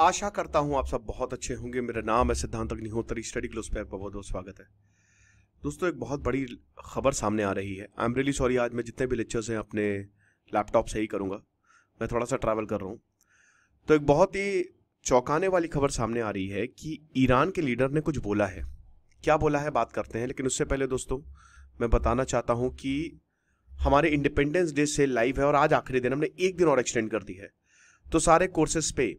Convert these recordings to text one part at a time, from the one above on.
आशा करता हूँ आप सब बहुत अच्छे होंगे मेरा नाम है सिद्धांत अग्निहोत्री स्टडी पे पर बहुत बहुत स्वागत है दोस्तों एक बहुत बड़ी खबर सामने आ रही है आई एम रियली सॉरी आज मैं जितने भी लेक्चर्स हैं अपने लैपटॉप से ही करूँगा मैं थोड़ा सा ट्रैवल कर रहा हूँ तो एक बहुत ही चौंकाने वाली खबर सामने आ रही है कि ईरान के लीडर ने कुछ बोला है क्या बोला है बात करते हैं लेकिन उससे पहले दोस्तों मैं बताना चाहता हूँ कि हमारे इंडिपेंडेंस डे से लाइव है और आज आखिरी दिन हमने एक दिन और एक्सटेंड कर दी है तो सारे कोर्सेज पे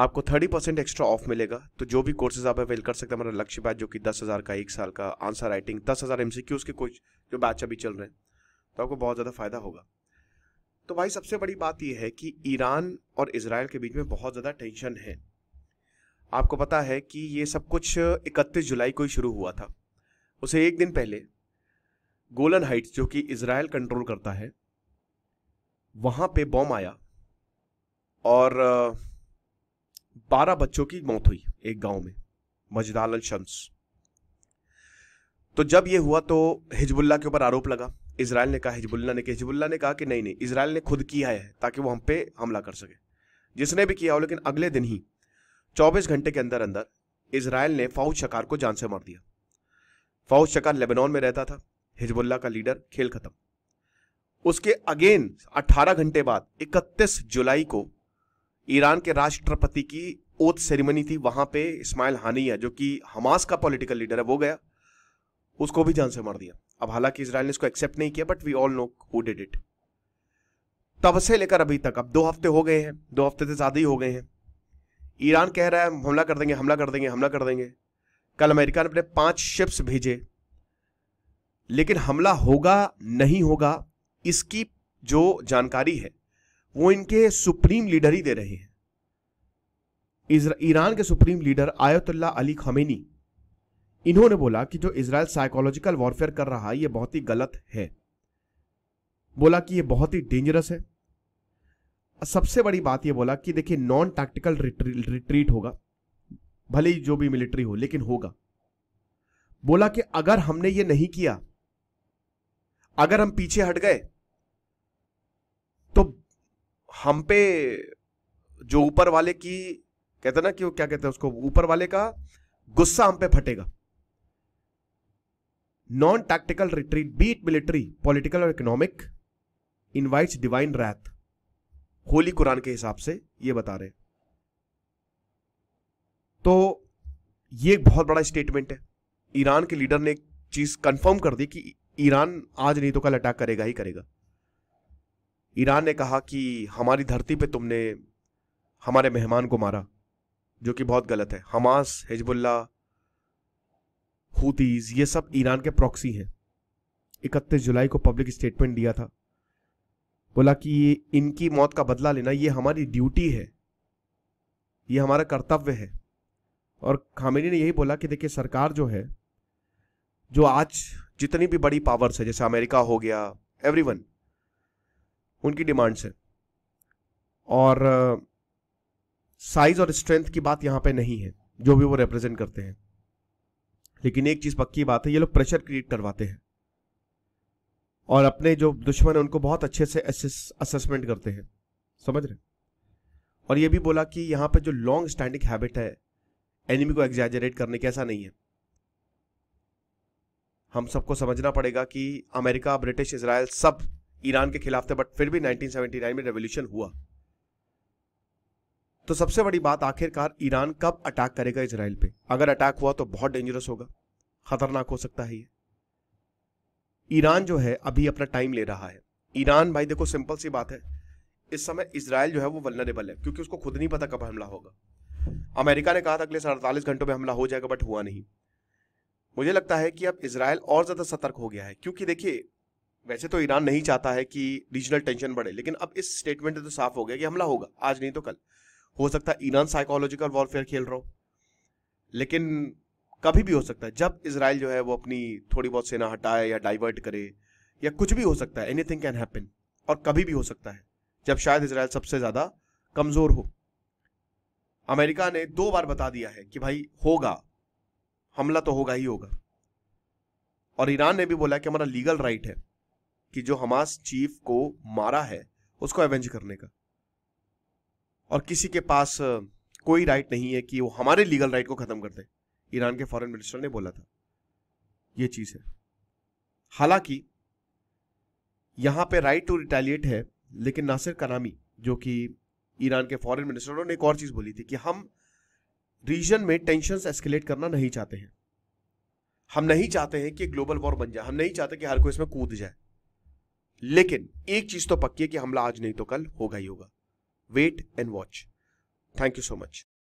आपको थर्टी परसेंट एक्स्ट्रा ऑफ मिलेगा तो जो भी कोर्सेज आप अवेल कर सकते हैं हमारा लक्ष्य बैच जो कि दस हज़ार का एक साल का आंसर राइटिंग दस हज़ार एम के कुछ जो बैच अभी चल रहे हैं तो आपको बहुत ज़्यादा फ़ायदा होगा तो भाई सबसे बड़ी बात यह है कि ईरान और इसराइल के बीच में बहुत ज़्यादा टेंशन है आपको पता है कि ये सब कुछ इकतीस जुलाई को ही शुरू हुआ था उसे एक दिन पहले गोलन हाइट्स जो कि इसराइल कंट्रोल करता है वहाँ पे बॉम्ब आया और बारह बच्चों की मौत हुई एक गांव में मजदाल शम्स तो जब ये हुआ तो हिजबुल्ला के ऊपर आरोप लगा इसराइल ने कहा हिजबुल्ला ने कहा हिजबुल्ला ने कहा कि नहीं नहीं इसराइल ने खुद किया है ताकि वो हम पे हमला कर सके जिसने भी किया हो लेकिन अगले दिन ही 24 घंटे के अंदर अंदर इसराइल ने फाउज शकार को जान से मार दिया फाउज शकार लेबनान में रहता था हिजबुल्ला का लीडर खेल खत्म उसके अगेन 18 घंटे बाद 31 जुलाई को ईरान के राष्ट्रपति की ओथ सेरेमनी थी वहां पे इस्माइल हानिया जो कि हमास का पॉलिटिकल लीडर है वो गया उसको भी जान से मार दिया अब हालांकि इसराइल ने इसको एक्सेप्ट नहीं किया but we all know who did it तब से लेकर अभी तक अब दो हफ्ते हो गए हैं दो हफ्ते से ज्यादा ही हो गए हैं ईरान कह रहा है हमला कर देंगे हमला कर देंगे हमला कर देंगे कल अमेरिका ने अपने पांच शिप्स भेजे लेकिन हमला होगा नहीं होगा इसकी जो जानकारी है वो इनके सुप्रीम लीडर ही दे रहे हैं ईरान के supreme leader Ayatollah Ali Khamenei इन्होंने बोला कि जो इसराइल साइकोलॉजिकल वॉरफेयर कर रहा है यह बहुत ही गलत है बोला कि यह बहुत ही डेंजरस है सबसे बड़ी बात यह बोला कि देखिए नॉन टैक्टिकल रिट्रीट होगा भले ही जो भी मिलिट्री हो लेकिन होगा बोला कि अगर हमने ये नहीं किया अगर हम पीछे हट गए हम पे जो ऊपर वाले की कहते ना कि वो क्या कहते हैं उसको ऊपर वाले का गुस्सा हम पे फटेगा non tactical retreat be it military political और economic invites divine wrath holy Quran के हिसाब से ये बता रहे तो ये एक बहुत बड़ा स्टेटमेंट है ईरान के लीडर ने एक चीज कंफर्म कर दी कि ईरान आज नहीं तो कल अटैक करेगा ही करेगा ईरान ने कहा कि हमारी धरती पे तुमने हमारे मेहमान को मारा जो कि बहुत गलत है हमास हिजबुल्ला हूतीज़ ये सब ईरान के प्रॉक्सी हैं इकतीस जुलाई को पब्लिक स्टेटमेंट दिया था बोला कि ये इनकी मौत का बदला लेना ये हमारी ड्यूटी है ये हमारा कर्तव्य है और खामेनी ने यही बोला कि देखिए सरकार जो है जो आज जितनी भी बड़ी पावर्स है जैसे अमेरिका हो गया एवरीवन उनकी डिमांड्स से और साइज और स्ट्रेंथ की बात यहां पे नहीं है जो भी वो रिप्रेजेंट करते हैं लेकिन एक चीज़ पक्की बात है ये लोग प्रेशर क्रिएट करवाते हैं और अपने जो दुश्मन है उनको बहुत अच्छे से असेसमेंट करते हैं समझ रहे और ये भी बोला कि यहाँ पे जो लॉन्ग स्टैंडिंग हैबिट है एनिमी को एग्जैजरेट करने के ऐसा नहीं है हम सबको समझना पड़ेगा कि अमेरिका ब्रिटिश इसराइल सब ईरान के खिलाफ थे बट फिर भी 1979 में रेवोल्यूशन हुआ तो सबसे बड़ी बात आखिरकार ईरान कब अटैक करेगा इसराइल पे अगर अटैक हुआ तो बहुत डेंजरस होगा खतरनाक हो सकता है ये ईरान जो है अभी अपना टाइम ले रहा है ईरान भाई देखो सिंपल सी बात है इस समय इसराइल जो है वो वलनरेबल है क्योंकि उसको खुद नहीं पता कब हमला होगा अमेरिका ने कहा था अगले अड़तालीस घंटों में हमला हो जाएगा बट हुआ नहीं मुझे लगता है कि अब इसराइल और ज़्यादा सतर्क हो गया है क्योंकि देखिए वैसे तो ईरान नहीं चाहता है कि रीजनल टेंशन बढ़े लेकिन अब इस स्टेटमेंट से तो साफ हो गया कि हमला होगा आज नहीं तो कल हो सकता है ईरान साइकोलॉजिकल वॉरफेयर खेल रहा हो लेकिन कभी भी हो सकता है जब इसराइल जो है वो अपनी थोड़ी बहुत सेना हटाए या डाइवर्ट करे या कुछ भी हो सकता है एनीथिंग कैन हैपन और कभी भी हो सकता है जब शायद इसराइल सबसे ज़्यादा कमज़ोर हो अमेरिका ने दो बार बता दिया है कि भाई होगा हमला तो होगा ही होगा और ईरान ने भी बोला कि हमारा लीगल राइट है कि जो हमास चीफ को मारा है उसको एवेंज करने का और किसी के पास कोई राइट नहीं है कि वो हमारे लीगल राइट को खत्म कर दे ईरान के फॉरेन मिनिस्टर ने बोला था ये चीज है हालांकि यहां पे राइट टू रिटेलिएट है लेकिन नासिर करामी जो कि ईरान के फॉरेन मिनिस्टर ने एक और चीज बोली थी कि हम रीजन में टेंशन एस्केलेट करना नहीं चाहते हैं हम नहीं चाहते हैं कि ग्लोबल वॉर बन जाए हम नहीं चाहते कि हर कोई इसमें कूद जाए लेकिन एक चीज तो पक्की है कि हमला आज नहीं तो कल होगा ही होगा wait and watch thank you so much